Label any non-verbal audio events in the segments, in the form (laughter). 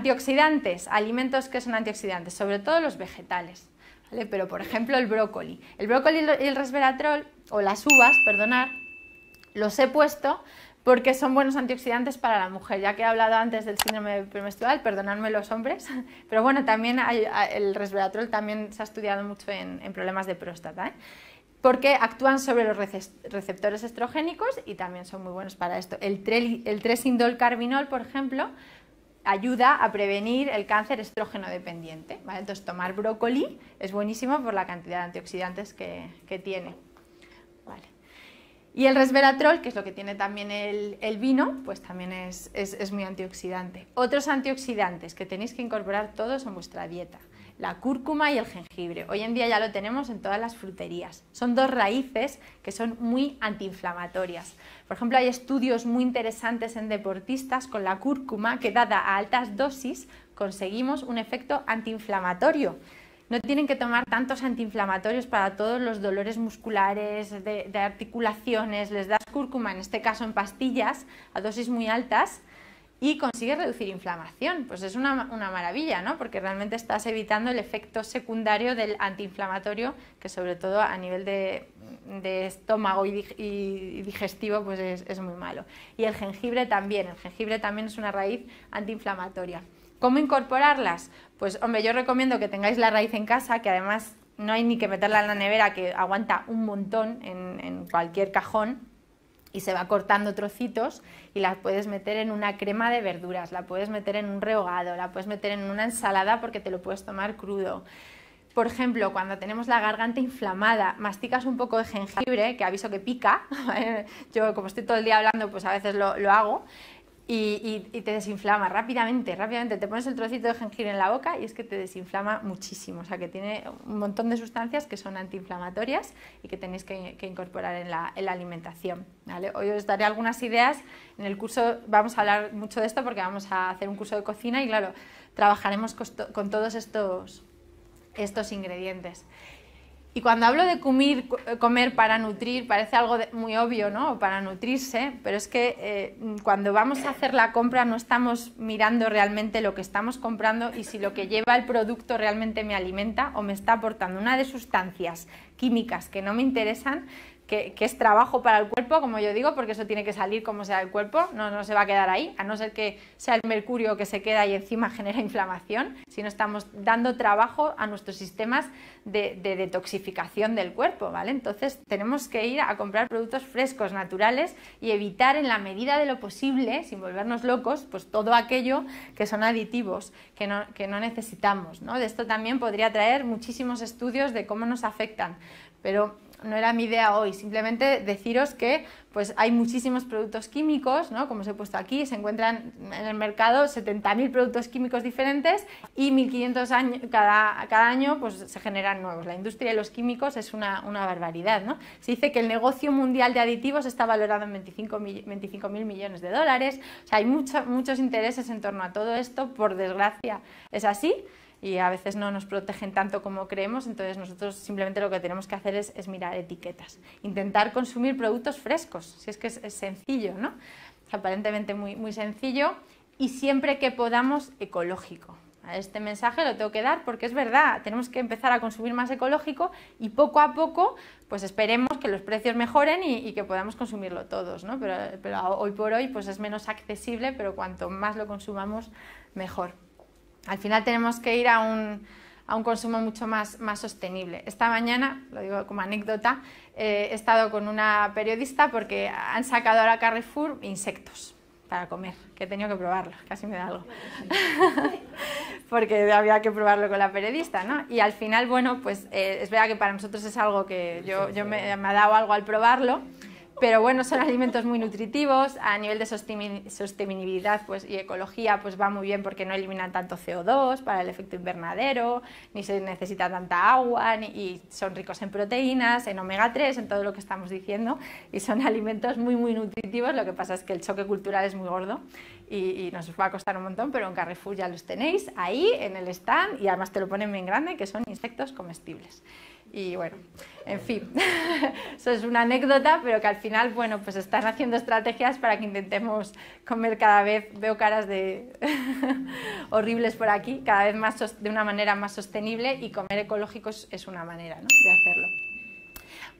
Antioxidantes, alimentos que son antioxidantes, sobre todo los vegetales. Pero por ejemplo el brócoli. El brócoli y el resveratrol, o las uvas, perdonar, los he puesto porque son buenos antioxidantes para la mujer. Ya que he hablado antes del síndrome premenstrual, perdonadme los hombres, (laughs) pero bueno, también el resveratrol también se ha estudiado mucho en, problemas de próstata, ¿eh? porque actúan sobre los receptores estrogénicos y también son muy buenos para esto. El, 3 3 por ejemplo, ayuda a prevenir el cáncer estrógeno dependiente. ¿vale? Entonces, tomar brócoli es buenísimo por la cantidad de antioxidantes que, tiene. Y el resveratrol, que es lo que tiene también el, vino, pues también es, es muy antioxidante. Otros antioxidantes que tenéis que incorporar todos en vuestra dieta la cúrcuma y el jengibre. Hoy en día ya lo tenemos en todas las fruterías. Son dos raíces que son muy antiinflamatorias. Por ejemplo, hay estudios muy interesantes en deportistas con la cúrcuma que dada a altas dosis conseguimos un efecto antiinflamatorio. No tienen que tomar tantos antiinflamatorios para todos los dolores musculares, de, articulaciones, les das cúrcuma, en este caso en pastillas, a dosis muy altas, y consigues reducir inflamación. Pues es una, maravilla, ¿no? Porque realmente estás evitando el efecto secundario del antiinflamatorio, que sobre todo a nivel de, estómago y, digestivo pues es, muy malo. Y el jengibre también, el jengibre también es una raíz antiinflamatoria. ¿Cómo incorporarlas? Pues hombre, yo recomiendo que tengáis la raíz en casa, que además no hay ni que meterla en la nevera, que aguanta un montón en cualquier cajón, y se va cortando trocitos y las puedes meter en una crema de verduras, la puedes meter en un rehogado, la puedes meter en una ensalada porque te lo puedes tomar crudo. Por ejemplo, cuando tenemos la garganta inflamada, masticas un poco de jengibre, que aviso que pica, (laughs) yo como estoy todo el día hablando, pues a veces lo, lo hago, y, te desinflama rápidamente, rápidamente. Te pones el trocito de jengibre en la boca y es que te desinflama muchísimo. O sea, que tiene un montón de sustancias que son antiinflamatorias y que tenéis que, incorporar en la, alimentación. Hoy os daré algunas ideas. En el curso vamos a hablar mucho de esto porque vamos a hacer un curso de cocina y, claro, trabajaremos con, con todos estos, estos ingredientes. Y cuando hablo de comer, para nutrir, parece algo muy obvio, ¿no? Para nutrirse, pero es que eh, cuando vamos a hacer la compra no estamos mirando realmente lo que estamos comprando y si lo que lleva el producto realmente me alimenta o me está aportando una de sustancias químicas que no me interesan, que, es trabajo para el cuerpo, como yo digo, porque eso tiene que salir como sea el cuerpo, no, se va a quedar ahí, a no ser que sea el mercurio que se queda y encima (laughs) genera inflamación, sino estamos dando trabajo a nuestros sistemas de, detoxificación del cuerpo, ¿vale? Entonces tenemos que ir a comprar productos frescos, naturales y evitar en la medida de lo posible, sin volvernos locos, pues todo aquello que son aditivos, que no, que no necesitamos, ¿no? De esto también podría traer muchísimos estudios de cómo nos afectan, pero no era mi idea hoy, simplemente deciros que pues hay muchísimos productos químicos, ¿no? como os he puesto aquí, se encuentran en el mercado 70.000 productos químicos diferentes y 1.500 años, cada, cada, año pues, se generan nuevos. La industria de los químicos es una, barbaridad. ¿no? Se dice que el negocio mundial de aditivos está valorado en 25.000 millones de dólares, o sea, hay muchos intereses en torno a todo esto, por desgracia es así y a veces no nos protegen tanto como creemos, entonces nosotros simplemente lo que tenemos que hacer es, mirar etiquetas, intentar consumir productos frescos, si es que es, sencillo, ¿no? aparentemente muy, muy sencillo y siempre que podamos ecológico. Este mensaje lo tengo que dar porque es verdad, tenemos que empezar a consumir más ecológico y poco a poco, pues esperemos que los precios mejoren y, que podamos consumirlo todos, ¿no? Pero, pero hoy por hoy pues es menos accesible, pero cuanto más lo consumamos, mejor. Al final tenemos que ir a un, consumo mucho más, más sostenible. Esta mañana, lo digo como anécdota, eh, he estado con una periodista porque han sacado ahora Carrefour insectos para comer, que he tenido que probarlo, casi me da algo, (laughs) porque había que probarlo con la periodista, Y al final, bueno, pues eh, es verdad que para nosotros es algo que yo, me, me ha dado algo al probarlo, pero bueno, son alimentos muy nutritivos, a nivel de sostenibilidad pues, y ecología pues va muy bien porque no eliminan tanto CO2 para el efecto invernadero, ni se necesita tanta agua, y son ricos en proteínas, en omega 3, en todo lo que estamos diciendo, y son alimentos muy muy nutritivos, lo que pasa es que el choque cultural es muy gordo y, y, nos va a costar un montón, pero en Carrefour ya los tenéis ahí en el stand y además te lo ponen bien grande, que son insectos comestibles. Y bueno, en fin, (laughs) eso es una anécdota, pero que al final, bueno, pues están haciendo estrategias para que intentemos comer cada vez, veo caras de (laughs) horribles por aquí, cada vez más de una manera más sostenible y comer ecológicos es una manera de hacerlo.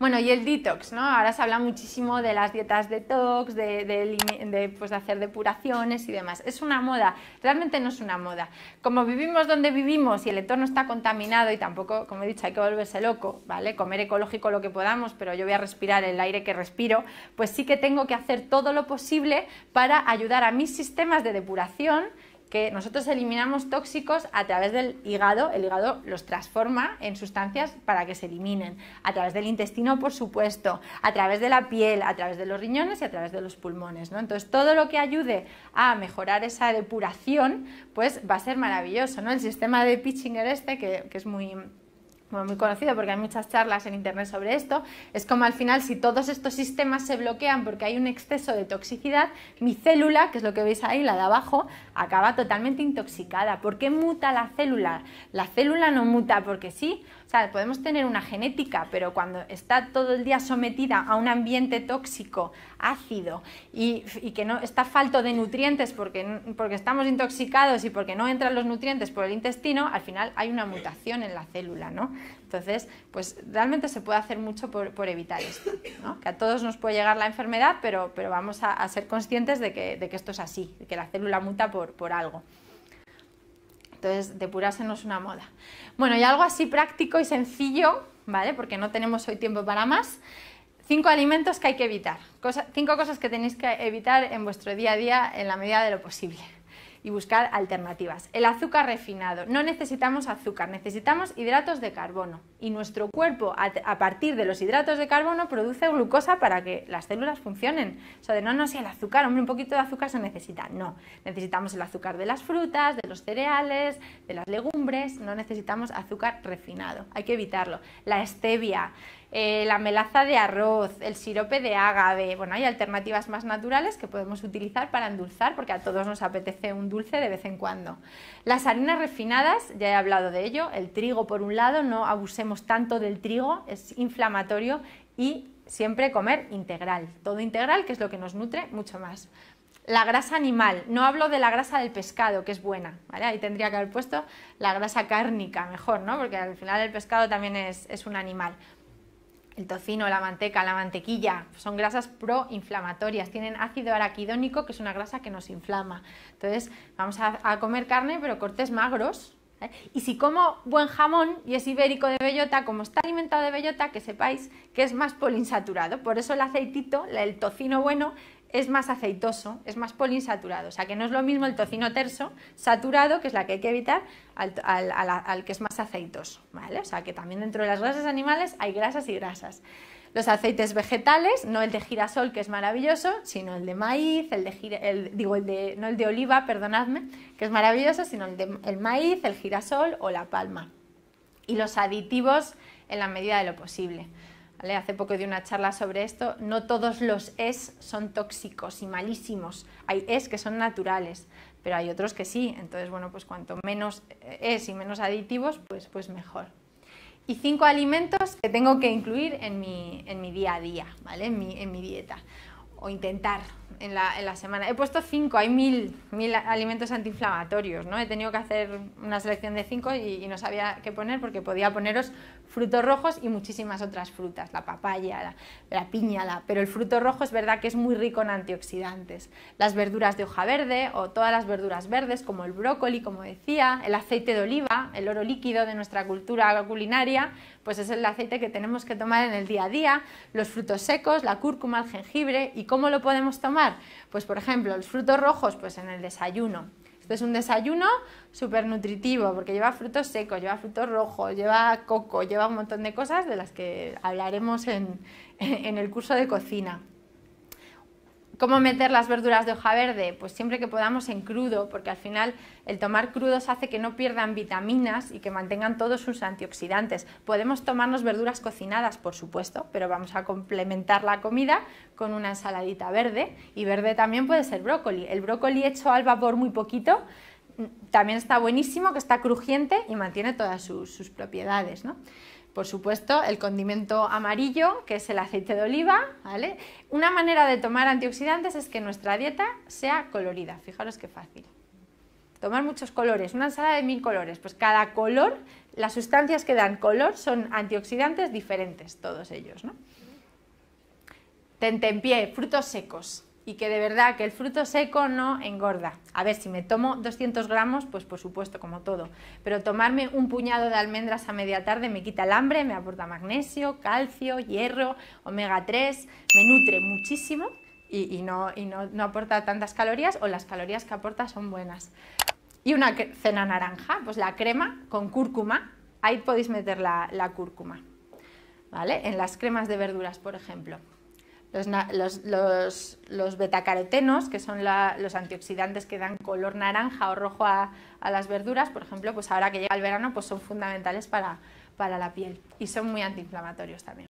Bueno, y el detox, ¿no? Ahora se habla muchísimo de las dietas detox, de, pues, de hacer depuraciones y demás. Es una moda, realmente no es una moda. Como vivimos donde vivimos y el entorno está contaminado y tampoco, como he dicho, hay que volverse loco, ¿vale? Comer ecológico lo que podamos, pero yo voy a respirar el aire que respiro, pues sí que tengo que hacer todo lo posible para ayudar a mis sistemas de depuración, que nosotros eliminamos tóxicos a través del hígado, el hígado los transforma en sustancias para que se eliminen, a través del intestino, por supuesto, a través de la piel, a través de los riñones y a través de los pulmones, ¿no? Entonces, todo lo que ayude a mejorar esa depuración, pues va a ser maravilloso, ¿no? El sistema de Pitchinger este, que es muy muy conocido porque hay muchas charlas en internet sobre esto, es como al final si todos estos sistemas se bloquean porque hay un exceso de toxicidad, mi célula, que es lo que veis ahí, la de abajo, acaba totalmente intoxicada. ¿Por qué muta la célula? La célula no muta porque sí, podemos tener una genética, pero cuando está todo el día sometida a un ambiente tóxico, ácido y, que no está falto de nutrientes porque, porque estamos intoxicados y porque no entran los nutrientes por el intestino, al final hay una mutación en la célula, ¿no? Entonces, pues realmente se puede hacer mucho por, evitar esto, Que a todos nos puede llegar la enfermedad, pero, pero vamos a, ser conscientes de que, esto es así, de que la célula muta por algo. Entonces, depurarse una moda. Bueno, y algo así práctico y sencillo, ¿vale? Porque no tenemos hoy tiempo para más. Cinco alimentos que hay que evitar. cinco cosas que tenéis que evitar en vuestro día a día en la medida de lo posible y buscar alternativas. El azúcar refinado. No necesitamos azúcar, necesitamos hidratos de carbono. Y nuestro cuerpo, a, partir de los hidratos de carbono, produce glucosa para que las células funcionen. O sea, de no, no, si el azúcar, hombre, un poquito de azúcar se necesita. No, necesitamos el azúcar de las frutas, de los cereales, de las legumbres. No necesitamos azúcar refinado. Hay que evitarlo. La stevia. Eh, la melaza de arroz, el sirope de agave, Bueno, hay alternativas más naturales que podemos utilizar para endulzar, porque a todos nos apetece un dulce de vez en cuando. Las harinas refinadas, ya he hablado de ello, el trigo por un lado, no abusemos tanto del trigo, es inflamatorio y siempre comer integral, todo integral, que es lo que nos nutre mucho más. La grasa animal, no hablo de la grasa del pescado, que es buena, ¿vale? Ahí tendría que haber puesto la grasa cárnica, mejor, ¿no? Porque al final el pescado también es un animal el tocino, la manteca, la mantequilla, son grasas proinflamatorias, tienen ácido araquidónico, que es una grasa que nos inflama. Entonces, vamos a, comer carne, pero cortes magros. ¿eh? Y si como buen jamón y es ibérico de bellota, como está alimentado de bellota, que sepáis que es más polinsaturado. Por eso el aceitito, el tocino bueno, es más aceitoso, es más poliinsaturado, O sea, que no es lo mismo el tocino terso saturado, que es la que hay que evitar, al, que es más aceitoso. ¿vale? O sea, que también dentro de las grasas animales hay grasas y grasas. Los aceites vegetales, no el de girasol, que es maravilloso, sino el de maíz, el de, digo, no el de oliva, perdonadme, que es maravilloso, sino el de el maíz, el girasol o la palma. Y los aditivos en la medida de lo posible. Hace poco di una charla sobre esto. No todos los es son tóxicos y malísimos. Hay es que son naturales, pero hay otros que sí. Entonces, bueno, pues cuanto menos eh, es y menos aditivos, pues, pues mejor. Y cinco alimentos que tengo que incluir en mi, en mi día a día, ¿vale? En mi, en mi dieta. O intentar, en la, en la, semana. He puesto cinco, hay mil, mil alimentos antiinflamatorios, ¿no? He tenido que hacer una selección de cinco y, no sabía qué poner porque podía poneros frutos rojos y muchísimas otras frutas, la papaya, la, la piña, la, pero el fruto rojo es verdad que es muy rico en antioxidantes. Las verduras de hoja verde o todas las verduras verdes como el brócoli, como decía, el aceite de oliva, el oro líquido de nuestra cultura culinaria, pues es el aceite que tenemos que tomar en el día a día, los frutos secos, la cúrcuma, el jengibre y cómo lo podemos tomar pues por ejemplo, los frutos rojos, pues en el desayuno. Esto es un desayuno súper nutritivo porque lleva frutos secos, lleva frutos rojos, lleva coco, lleva un montón de cosas de las que hablaremos en el curso de cocina. ¿Cómo meter las verduras de hoja verde? Pues siempre que podamos en crudo, porque al final el tomar crudos hace que no pierdan vitaminas y que mantengan todos sus antioxidantes. Podemos tomarnos verduras cocinadas, por supuesto, pero vamos a complementar la comida con una ensaladita verde. Y verde también puede ser brócoli. El brócoli hecho al vapor muy poquito mm, también está buenísimo, que está crujiente y mantiene todas sus, propiedades. ¿no? Por supuesto, el condimento amarillo, que es el aceite de oliva. ¿vale? Una manera de tomar antioxidantes es que nuestra dieta sea colorida. Fijaros qué fácil. Tomar muchos colores, una ensalada de mil colores. Pues cada color, las sustancias que dan color son antioxidantes diferentes, todos ellos. ¿no? pie, frutos secos y que de verdad que el fruto seco no engorda. A ver, si me tomo 200 gramos, pues por supuesto, como todo, pero tomarme un puñado de almendras a media tarde me quita el hambre, me aporta magnesio, calcio, hierro, omega 3, me nutre muchísimo y, no, no, no aporta tantas calorías o las calorías que aporta son buenas. Y una cena naranja, pues la crema con cúrcuma, ahí podéis meter la, la cúrcuma, ¿vale? En las cremas de verduras, por ejemplo. Los, los, los, betacarotenos, que son los antioxidantes que dan color naranja o rojo a, a, las verduras, por ejemplo, pues ahora que llega el verano, pues son fundamentales para, para la piel y son muy antiinflamatorios también.